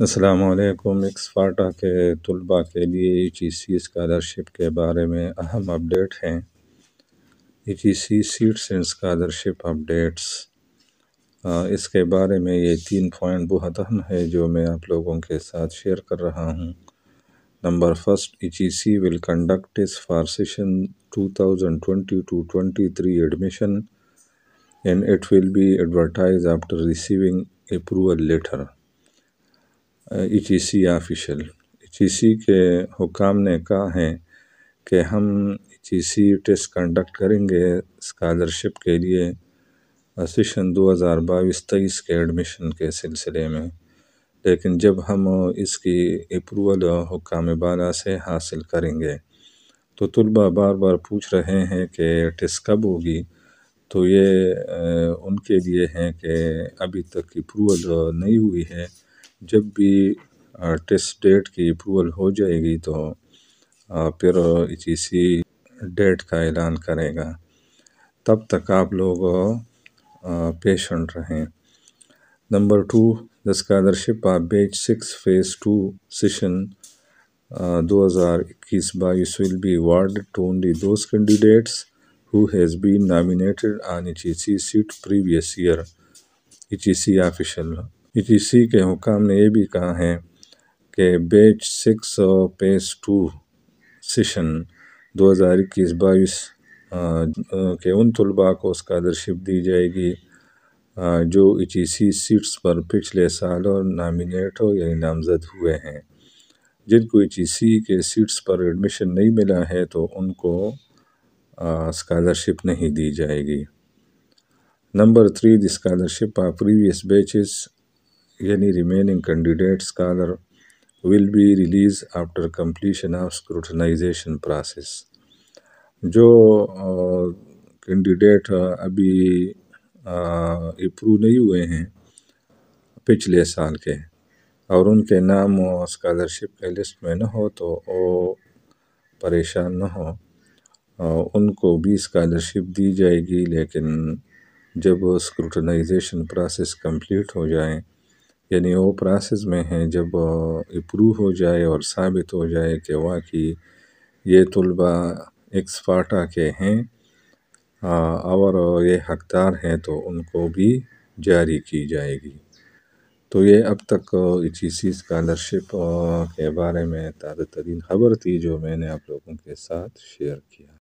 mix ex-FATA के तलबा के लिए E e T C scholarship के बारे में अहम अपडेट हैं E T C seats and scholarship updates इसके बारे में ये तीन पॉइंट बहुत अहम है जो मैं आप लोगों के साथ शेयर कर रहा हूँ number first E T C will conduct is for session two thousand twenty two twenty three admission and it will be advertise after receiving approval letter E C official E C के हुकाम ने कहा है कि हम E C test conduct करेंगे scholarship के लिए सेशन दो हज़ार बाईस तेईस के एडमिशन के सिलसिले में लेकिन जब हम इसकी अप्रूवल हुकाम बाला से हासिल करेंगे तो तलबा बार बार पूछ रहे हैं कि टेस्ट कब होगी तो ये उनके लिए हैं कि अभी तक अप्रूवल नहीं हुई है जब भी टेस्ट डेट की अप्रूवल हो जाएगी तो फिर इसी डेट e का ऐलान करेगा तब तक आप लोग पेशेंट रहें number two the scholarship of batch six phase two session दो हज़ार इक्कीस बाईस will be award to only those candidates who has been nominated on HEC seat previous year HEC official इसी के हुकाम ने यह भी कहा है कि बेच सिक्स और पेस टू सेशन 2021-22 के उन तलबा को स्कॉलरशिप दी जाएगी जो ईटीसी सीट्स पर पिछले साल और नामिनेट हो यानी नामजद हुए हैं जिनको सी के सीट्स पर एडमिशन नहीं मिला है तो उनको स्कॉलरशिप नहीं दी जाएगी number three the scholarship of previous batches any remaining candidate scholar will be released after completion of scrutinization process जो कैंडिडेट uh, uh, अभी अप्रूव uh, नहीं हुए हैं पिछले साल के और उनके नाम स्कॉलरशिप के लिस्ट में न हो तो वो परेशान न हो उनको भी स्कॉलरशिप दी जाएगी लेकिन जब स्क्रूटनाइजेशन प्रोसेस कंप्लीट हो जाए यानी वो प्रोसेस में है जब इप्रूव हो जाए और साबित हो जाए कि वाकई ये तलबा एक्सपाटा के हैं और ये हकदार हैं तो उनको भी जारी की जाएगी तो ये अब तक इसी सी स्कॉलरशिप के बारे में ताज़ा तरीन ख़बर थी जो मैंने आप लोगों के साथ शेयर किया